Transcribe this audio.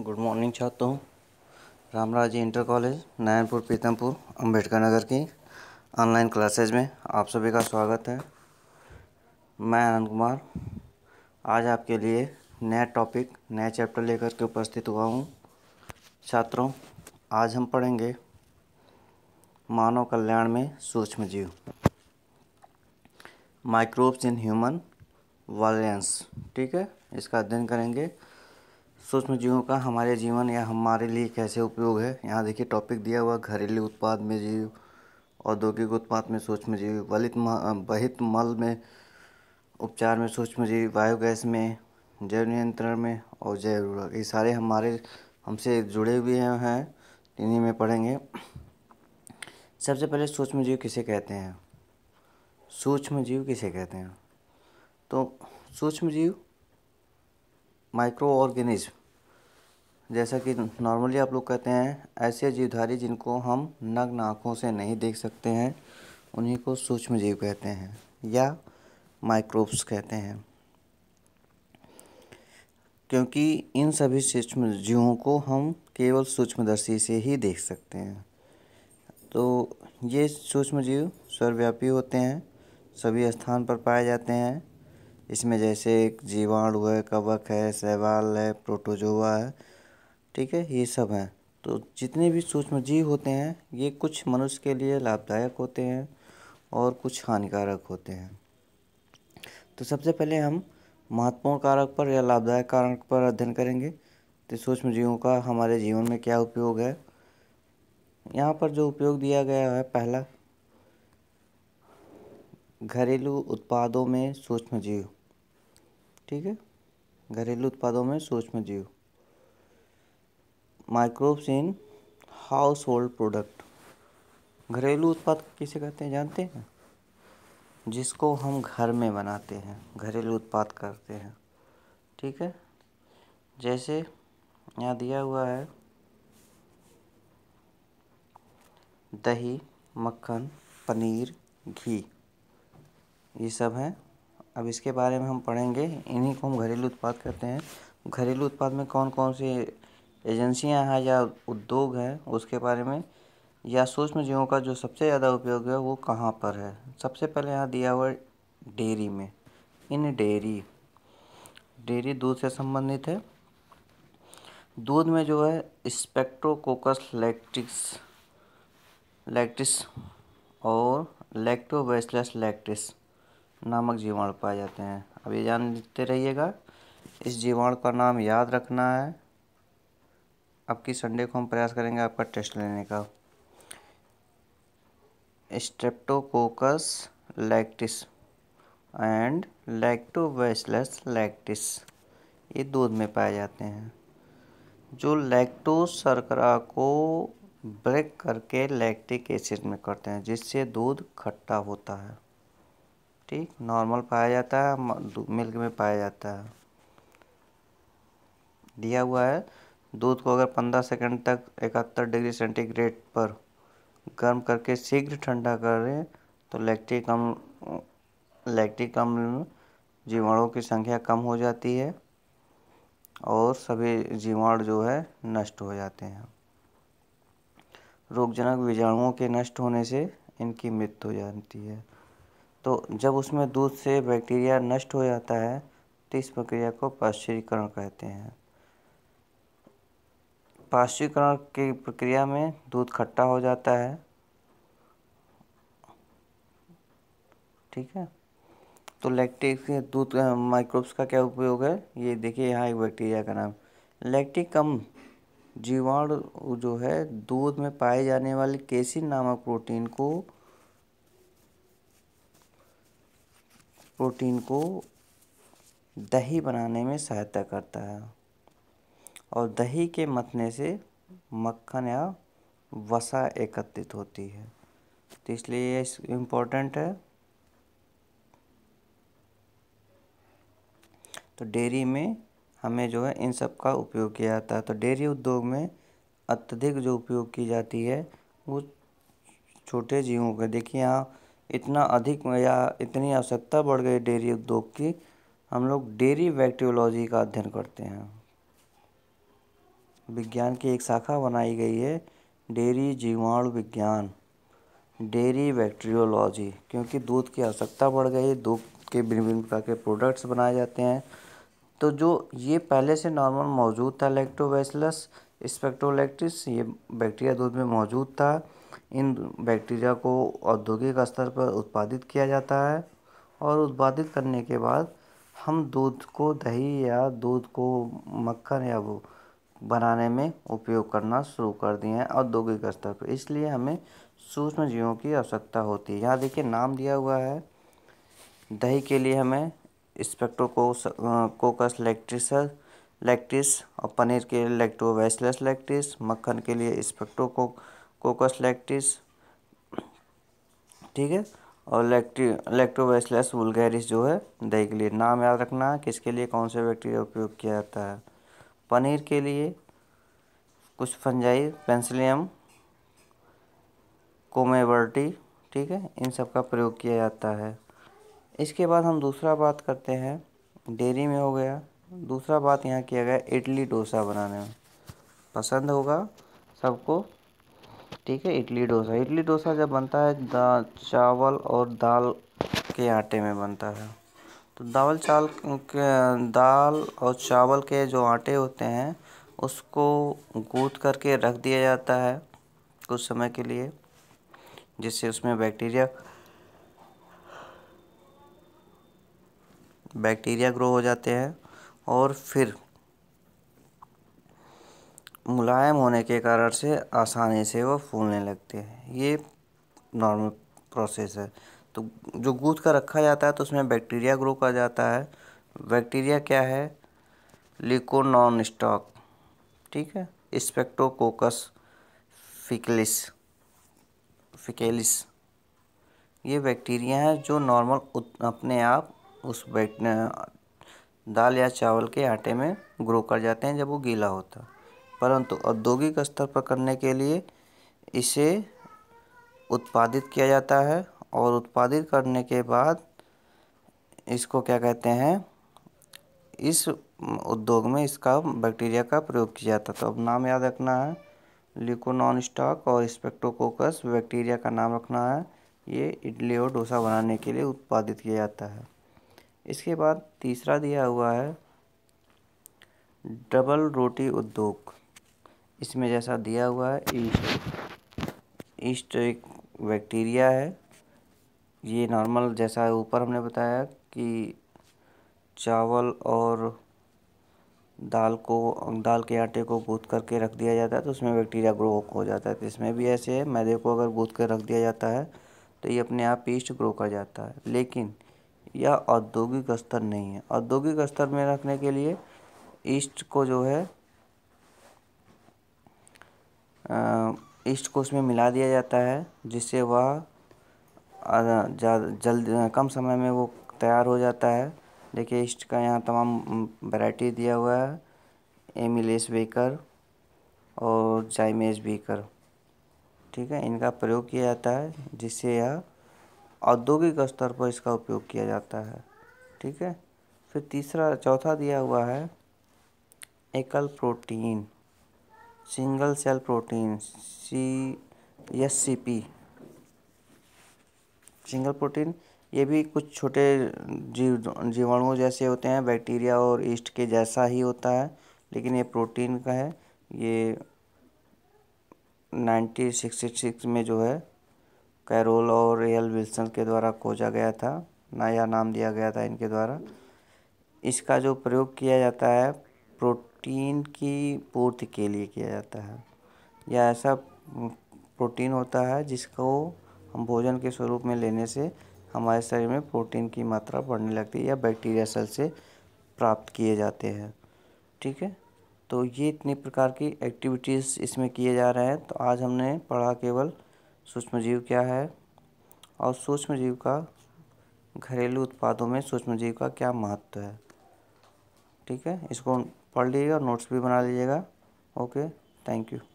good morning छात्रों Ramraj Rajya inter college Narayanpur Pitampur Ambedkar Nagar की online classes में आप सभी का स्वागत है मैं आनंद कुमार आज आपके लिए नया टॉपिक नया चैप्टर लेकर के उपस्थित हुआ हूँ छात्रों आज हम पढ़ेंगे मानव कल्याण में सूक्ष्म जीव माइक्रोब्स इन ह्यूमन वायलेंस ठीक है इसका अध्ययन करेंगे सूक्ष्म जीवों का हमारे जीवन या हमारे लिए कैसे उपयोग है यहाँ देखिए टॉपिक दिया हुआ घरेलू उत्पाद में जीव औद्योगिक उत्पाद में सूक्ष्म जीव वलित बहित मल में उपचार में सूक्ष्म जीव बायोगैस में जैव नियंत्रण में और जैव ये सारे हमारे हमसे जुड़े हुए हैं इन्हीं में पढ़ेंगे सबसे पहले सूक्ष्म जीव किसे कहते हैं सूक्ष्म जीव किसे कहते हैं तो सूक्ष्म जीव माइक्रो ऑर्गेनिज्म जैसा कि नॉर्मली आप लोग कहते हैं ऐसे जीवधारी जिनको हम नग्न आँखों से नहीं देख सकते हैं उन्हीं को सूक्ष्म जीव कहते हैं या माइक्रोब्स कहते हैं क्योंकि इन सभी सूक्ष्म जीवों को हम केवल सूक्ष्मदर्शी से ही देख सकते हैं तो ये सूक्ष्म जीव सर्वव्यापी होते हैं सभी स्थान पर पाए जाते हैं इसमें जैसे एक जीवाणु है कवक है शैवाल है प्रोटोजोआ है ठीक है ये सब हैं तो जितने भी सूक्ष्म जीव होते हैं ये कुछ मनुष्य के लिए लाभदायक होते हैं और कुछ हानिकारक होते हैं तो सबसे पहले हम महत्वपूर्ण कारक पर या लाभदायक कारक पर अध्ययन करेंगे तो सूक्ष्म जीवों का हमारे जीवन में क्या उपयोग है यहाँ पर जो उपयोग दिया गया है पहला घरेलू उत्पादों में सूक्ष्म जीव ठीक है घरेलू उत्पादों में सूक्ष्म जीव microbes in household product घरेलू उत्पाद किसे कहते हैं जानते हैं जिसको हम घर में बनाते हैं घरेलू उत्पाद करते हैं ठीक है जैसे यहाँ दिया हुआ है दही मक्खन पनीर घी ये सब हैं अब इसके बारे में हम पढ़ेंगे इन्हीं को हम घरेलू उत्पाद कहते हैं घरेलू उत्पाद में कौन कौन सी एजेंसियां हैं या उद्योग हैं उसके बारे में या सूक्ष्म जीवों का जो सबसे ज़्यादा उपयोग है वो कहाँ पर है सबसे पहले यहाँ दिया हुआ डेयरी में इन डेयरी डेयरी दूध से संबंधित है दूध में जो है स्पेक्ट्रोकोकस लैक्टिस लैक्टिस और लैक्टोबैसलस लैक्टिस नामक जीवाणु पाए जाते हैं अब ये जानते रहिएगा इस जीवाणु का नाम याद रखना है अब की संडे को हम प्रयास करेंगे आपका टेस्ट लेने का Streptococcus lactis and Lactobacillus lactis ये दूध में पाए जाते हैं जो लैक्टोज शर्करा को ब्रेक करके लैक्टिक एसिड में करते हैं जिससे दूध खट्टा होता है ठीक नॉर्मल पाया जाता है मिल्क में पाया जाता है दिया हुआ है दूध को अगर पंद्रह सेकंड तक इकहत्तर डिग्री सेंटीग्रेड पर गर्म करके शीघ्र ठंडा करें तो लैक्टिक कम लैक्टिक कम जीवाणुओं की संख्या कम हो जाती है और सभी जीवाणु जो है नष्ट हो जाते हैं रोगजनक बीजाणुओं के नष्ट होने से इनकी मृत्यु हो जाती है तो जब उसमें दूध से बैक्टीरिया नष्ट हो जाता है तो इस प्रक्रिया को पाश्चरीकरण कहते हैं पाश्चरीकरण की प्रक्रिया में दूध खट्टा हो जाता है ठीक है तो लैक्टिक दूध माइक्रोब्स का क्या उपयोग है ये देखिए यहाँ एक बैक्टीरिया का नाम कम जीवाणु जो है दूध में पाए जाने वाले केसिन नामक प्रोटीन को प्रोटीन को दही बनाने में सहायता करता है और दही के मथने से मक्खन या वसा एकत्रित होती है तो इसलिए यह इम्पोर्टेंट है तो डेयरी में हमें जो है इन सब का उपयोग किया जाता है तो डेयरी उद्योग में अत्यधिक जो उपयोग की जाती है वो छोटे जीवों का देखिए यहाँ इतना अधिक या इतनी आवश्यकता बढ़ गई डेयरी उद्योग की हम लोग डेयरी बैक्टीरियोलॉजी का अध्ययन करते हैं विज्ञान की एक शाखा बनाई गई है डेयरी जीवाणु विज्ञान डेयरी बैक्टीरियोलॉजी क्योंकि दूध की आवश्यकता बढ़ गई दूध के भिन्न भिन्न प्रकार के प्रोडक्ट्स बनाए जाते हैं तो जो ये पहले से नॉर्मल मौजूद था लैक्टोबैसिलस स्पेक्ट्रोलैक्टिस ये बैक्टीरिया दूध में मौजूद था इन बैक्टीरिया को औद्योगिक स्तर पर उत्पादित किया जाता है और उत्पादित करने के बाद हम दूध को दही या दूध को मक्खन या वो बनाने में उपयोग करना शुरू कर दिए हैं औद्योगिक स्तर पर इसलिए हमें सूक्ष्म जीवों की आवश्यकता होती है यहाँ देखिए नाम दिया हुआ है दही के लिए हमें स्पेक्ट्रोकोस कोकस लैक्ट्रिस लैक्टिस और पनीर के लिए लेक्टोवैसलस लैक्टिस मक्खन के लिए स्पेक्ट्रोकोक कोकस लैक्टिस ठीक है और लैक्टी लैक्टोबैसिलस वुलगैरिस जो है दही के लिए नाम याद रखना है किसके लिए कौन से बैक्टीरिया उपयोग किया जाता है पनीर के लिए कुछ फंजाई पेंसिलियम कोमेवर्टी ठीक है इन सब का प्रयोग किया जाता है इसके बाद हम दूसरा बात करते हैं डेयरी में हो गया दूसरा बात यहाँ किया गया इडली डोसा बनाने में पसंद होगा सबको ठीक है इडली डोसा इडली डोसा जब बनता है चावल और दाल के आटे में बनता है तो दावल चाल दाल और चावल के जो आटे होते हैं उसको गूद करके रख दिया जाता है कुछ समय के लिए जिससे उसमें बैक्टीरिया बैक्टीरिया ग्रो हो जाते हैं और फिर मुलायम होने के कारण से आसानी से वो फूलने लगते हैं ये नॉर्मल प्रोसेस है तो जो गूद का रखा जाता है तो उसमें बैक्टीरिया ग्रो कर जाता है बैक्टीरिया क्या है लिको नॉन स्टॉक ठीक है स्पेक्टोकोकस फिकलिस फिकेलिस ये बैक्टीरिया हैं जो नॉर्मल अपने आप उस दाल या चावल के आटे में ग्रो कर जाते हैं जब वो गीला होता है परंतु औद्योगिक स्तर पर करने के लिए इसे उत्पादित किया जाता है और उत्पादित करने के बाद इसको क्या कहते हैं इस उद्योग में इसका बैक्टीरिया का प्रयोग किया जाता था तो अब नाम याद रखना है लिकोनॉन स्टॉक और स्पेक्टोकोकस बैक्टीरिया का नाम रखना है ये इडली और डोसा बनाने के लिए उत्पादित किया जाता है इसके बाद तीसरा दिया हुआ है डबल रोटी उद्योग इसमें जैसा दिया हुआ है ईस्ट ईस्ट तो एक बैक्टीरिया है ये नॉर्मल जैसा ऊपर हमने बताया कि चावल और दाल को दाल के आटे को गूँथ करके रख दिया जाता है तो उसमें बैक्टीरिया ग्रो हो जाता है तो इसमें भी ऐसे है मैदे को अगर गूँथ कर रख दिया जाता है तो ये अपने आप ईस्ट ग्रो कर जाता है लेकिन यह औद्योगिक स्तर नहीं है औद्योगिक स्तर में रखने के लिए ईस्ट को जो है ईस्ट को उसमें मिला दिया जाता है जिससे वह जल्द कम समय में वो तैयार हो जाता है देखिए ईस्ट का यहाँ तमाम वैरायटी दिया हुआ है एमिलेस बेकर और जाइमेज बेकर ठीक है इनका प्रयोग किया जाता है जिससे यह औद्योगिक स्तर पर इसका उपयोग किया जाता है ठीक है फिर तीसरा चौथा दिया हुआ है एकल protein single cell protein C S C P single protein ये भी कुछ छोटे जीव जीवाणुओं जैसे होते हैं बैक्टीरिया और ईस्ट के जैसा ही होता है लेकिन ये प्रोटीन का है ये सिक्सटी सिक्स में जो है कैरोल और एल विल्सन के द्वारा खोजा गया था नया नाम दिया गया था इनके द्वारा इसका जो प्रयोग किया जाता है प्रो प्रोटीन की पूर्ति के लिए किया जाता है या ऐसा हम्म, प्रोटीन होता है जिसको हम भोजन के स्वरूप में लेने से हमारे शरीर में प्रोटीन की मात्रा बढ़ने लगती है या बैक्टीरिया सेल से प्राप्त किए जाते हैं ठीक है तो ये इतनी प्रकार की एक्टिविटीज़ इसमें किए जा रहे हैं तो आज हमने पढ़ा केवल सूक्ष्मजीव क्या है और सूक्ष्मजीव का घरेलू उत्पादों में सूक्ष्मजीव का क्या महत्व है ठीक है इसको पढ़ लीजिएगा नोट्स भी बना लीजिएगा ओके थैंक यू